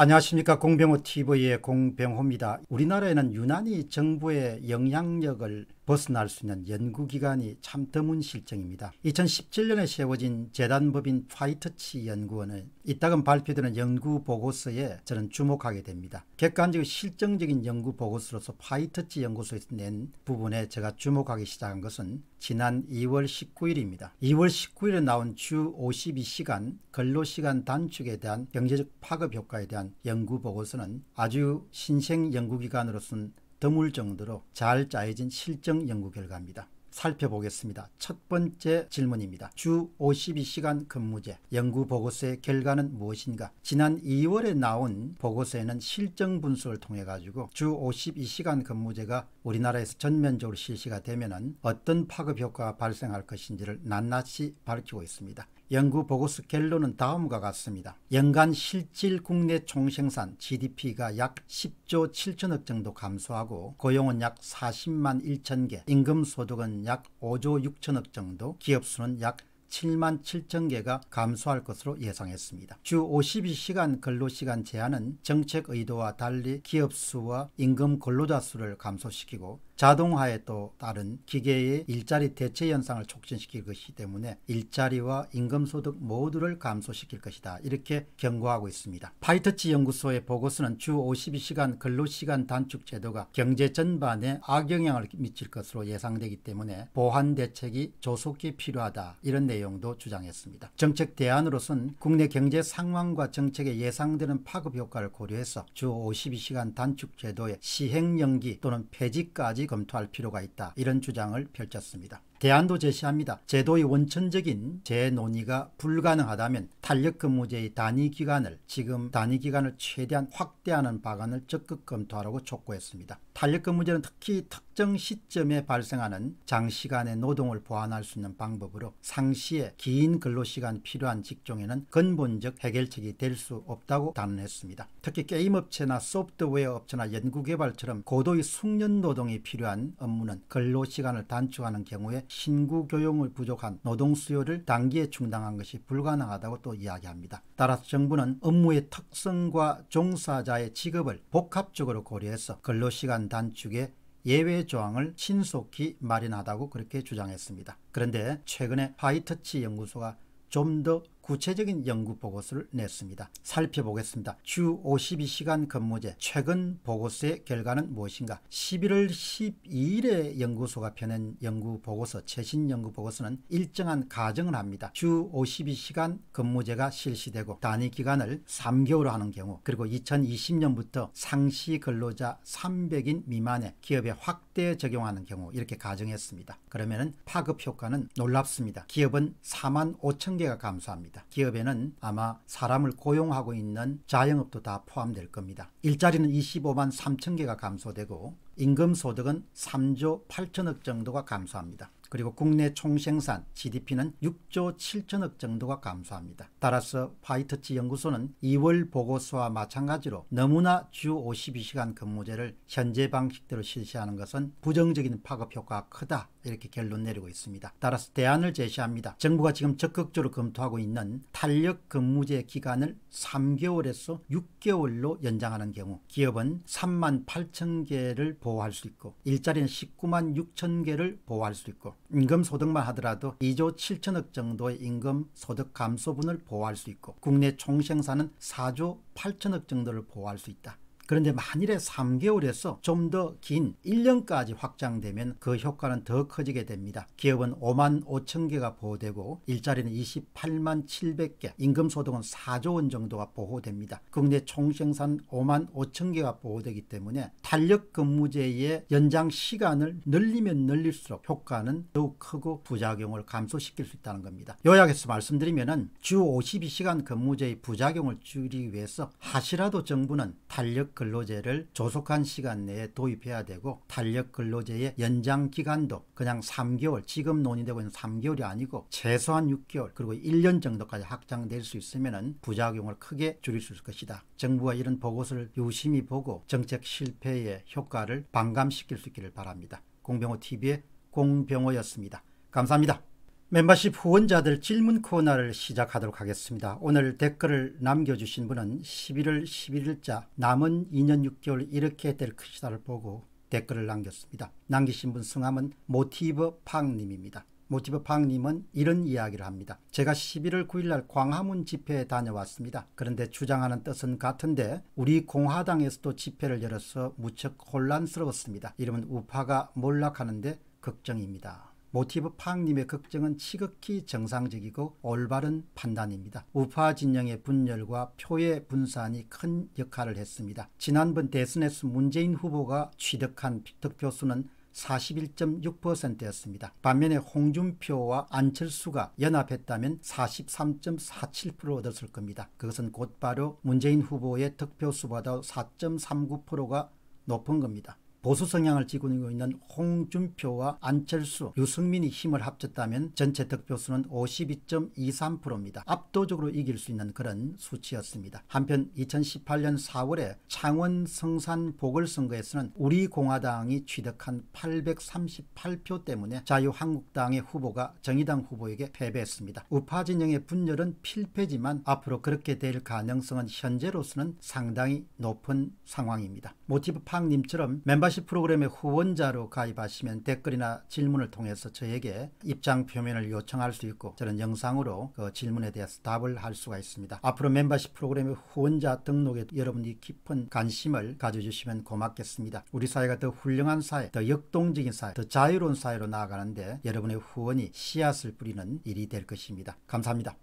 안녕하십니까 공병호 TV의 공병호입니다. 우리나라에는 유난히 정부의 영향력을 벗어날 수 있는 연구기관이 참 드문 실정입니다. 2017년에 세워진 재단법인 파이터치 연구원은 이따금 발표되는 연구보고서에 저는 주목하게 됩니다. 객관적 실정적인 연구보고서로서 파이터치 연구소에서 낸 부분에 제가 주목하기 시작한 것은 지난 2월 19일입니다. 2월 19일에 나온 주 52시간 근로시간 단축에 대한 경제적 파급 효과에 대한 연구보고서는 아주 신생 연구기관으로서는 드물 정도로 잘 짜여진 실정 연구 결과입니다. 살펴보겠습니다. 첫 번째 질문입니다. 주 52시간 근무제 연구 보고서의 결과는 무엇인가? 지난 2월에 나온 보고서에는 실정 분석을 통해 가지고 주 52시간 근무제가 우리나라에서 전면적으로 실시가 되면은 어떤 파급 효과가 발생할 것인지를 낱낱이 밝히고 있습니다. 연구 보고서 결론은 다음과 같습니다. 연간 실질 국내 총생산 GDP가 약 10조 7천억 정도 감소하고 고용은 약 40만 1천 개, 임금 소득은 약 5조 6천억 정도, 기업 수는 약 7만 7천 개가 감소할 것으로 예상했습니다. 주 52시간 근로시간 제한은 정책 의도와 달리 기업 수와 임금 근로자 수를 감소시키고 자동화에 또 따른 기계의 일자리 대체 현상을 촉진시킬 것이기 때문에 일자리와 임금소득 모두를 감소시킬 것이다. 이렇게 경고하고 있습니다. 파이터치 연구소의 보고서는 주 52시간 근로시간 단축 제도가 경제 전반에 악영향을 미칠 것으로 예상되기 때문에 보완 대책이 조속히 필요하다. 이런 내용도 주장했습니다. 정책 대안으로선 국내 경제 상황과 정책에 예상되는 파급 효과를 고려해서 주 52시간 단축 제도의 시행 연기 또는 폐지까지 검토할 필요가 있다. 이런 주장을 펼쳤습니다. 대안도 제시합니다. 제도의 원천적인 재논의가 불가능하다면 탄력근무제의 단위기간을 지금 단위기간을 최대한 확대하는 방안을 적극 검토하라고 촉구했습니다. 탄력근무제는 특히 특정 시점에 발생하는 장시간의 노동을 보완할 수 있는 방법으로 상시에 긴 근로시간 필요한 직종에는 근본적 해결책이 될 수 없다고 단언했습니다. 특히 게임업체나 소프트웨어 업체나 연구개발처럼 고도의 숙련노동이 필요한 업무는 근로시간을 단축하는 경우에 신구 교용을 부족한 노동 수요를 단기에 충당한 것이 불가능하다고 또 이야기합니다. 따라서 정부는 업무의 특성과 종사자의 직업을 복합적으로 고려해서 근로시간 단축에 예외 조항을 신속히 마련하다고 그렇게 주장했습니다. 그런데 최근에 화이트치 연구소가 좀더 구체적인 연구 보고서를 냈습니다. 살펴보겠습니다. 주 52시간 근무제 최근 보고서의 결과는 무엇인가 11월 12일에 연구소가 펴낸 연구 보고서 최신 연구 보고서는 일정한 가정을 합니다. 주 52시간 근무제가 실시되고 단위 기간을 3개월로 하는 경우 그리고 2020년부터 상시 근로자 300인 미만의 기업에 확대 적용하는 경우 이렇게 가정했습니다. 그러면은 파급 효과는 놀랍습니다. 기업은 4만 5천 개가 감소합니다. 겁니다. 기업에는 아마 사람을 고용하고 있는 자영업도 다 포함될 겁니다. 일자리는 25만 3천 개가 감소되고 임금 소득은 3조 8천억 정도가 감소합니다. 그리고 국내 총생산 GDP는 6조 7천억 정도가 감소합니다. 따라서 화이트치 연구소는 2월 보고서와 마찬가지로 너무나 주 52시간 근무제를 현재 방식대로 실시하는 것은 부정적인 파급 효과가 크다 이렇게 결론 내리고 있습니다. 따라서 대안을 제시합니다. 정부가 지금 적극적으로 검토하고 있는 탄력 근무제 기간을 3개월에서 6개월로 연장하는 경우 기업은 3만 8천 개를 보호할 수 있고 일자리는 19만 6천 개를 보호할 수 있고 임금 소득만 하더라도 2조 7천억 정도의 임금 소득 감소분을 보호할 수 있고 국내 총생산은 4조 8천억 정도를 보호할 수 있다. 그런데 만일에 3개월에서 좀 더 긴 1년까지 확장되면 그 효과는 더 커지게 됩니다. 기업은 5만 5천 개가 보호되고 일자리는 28만 700개, 임금소득은 4조 원 정도가 보호됩니다. 국내 총생산 5만 5천 개가 보호되기 때문에 탄력 근무제의 연장 시간을 늘리면 늘릴수록 효과는 더욱 크고 부작용을 감소시킬 수 있다는 겁니다. 요약해서 말씀드리면 주 52시간 근무제의 부작용을 줄이기 위해서 하시라도 정부는 탄력 근로제를 조속한 시간 내에 도입해야 되고 탄력 근로제의 연장 기간도 그냥 3개월 지금 논의되고 있는 3개월이 아니고 최소한 6개월 그리고 1년 정도까지 확장될 수 있으면 부작용을 크게 줄일 수 있을 것이다. 정부가 이런 보고서를 유심히 보고 정책 실패의 효과를 반감시킬 수 있기를 바랍니다. 공병호 TV의 공병호였습니다. 감사합니다. 멤버십 후원자들 질문 코너를 시작하도록 하겠습니다. 오늘 댓글을 남겨주신 분은 11월 11일자 남은 2년 6개월 이렇게 될 크시다를 보고 댓글을 남겼습니다. 남기신 분 성함은 모티브 팡님입니다. 모티브 팡님은 이런 이야기를 합니다. 제가 11월 9일날 광화문 집회에 다녀왔습니다. 그런데 주장하는 뜻은 같은데 우리 공화당에서도 집회를 열어서 무척 혼란스러웠습니다. 이러면 우파가 몰락하는데 걱정입니다. 모티브 파악님의 걱정은 지극히 정상적이고 올바른 판단입니다. 우파 진영의 분열과 표의 분산이 큰 역할을 했습니다. 지난번 대선에서 문재인 후보가 취득한 득표수는 41.6%였습니다. 반면에 홍준표와 안철수가 연합했다면 43.47% 얻었을 겁니다. 그것은 곧바로 문재인 후보의 득표수보다 4.39%가 높은 겁니다. 보수 성향을 지고 있는 홍준표와 안철수, 유승민이 힘을 합쳤다면 전체 득표수는 52.23%입니다. 압도적으로 이길 수 있는 그런 수치였습니다. 한편 2018년 4월에 창원 성산 보궐선거에서는 우리 공화당이 취득한 838표 때문에 자유한국당의 후보가 정의당 후보에게 패배했습니다. 우파 진영의 분열은 필패지만 앞으로 그렇게 될 가능성은 현재로서는 상당히 높은 상황입니다. 모티브 팡님처럼 멤버십 이것 프로그램의 후원자로 가입하시면 댓글이나 질문을 통해서 저에게 입장 표면을 요청할 수 있고 저는 영상으로 그 질문에 대해서 답을 할 수가 있습니다. 앞으로 멤버십 프로그램의 후원자 등록에 여러분이 깊은 관심을 가져주시면 고맙겠습니다. 우리 사회가 더 훌륭한 사회, 더 역동적인 사회, 더 자유로운 사회로 나아가는데 여러분의 후원이 씨앗을 뿌리는 일이 될 것입니다. 감사합니다.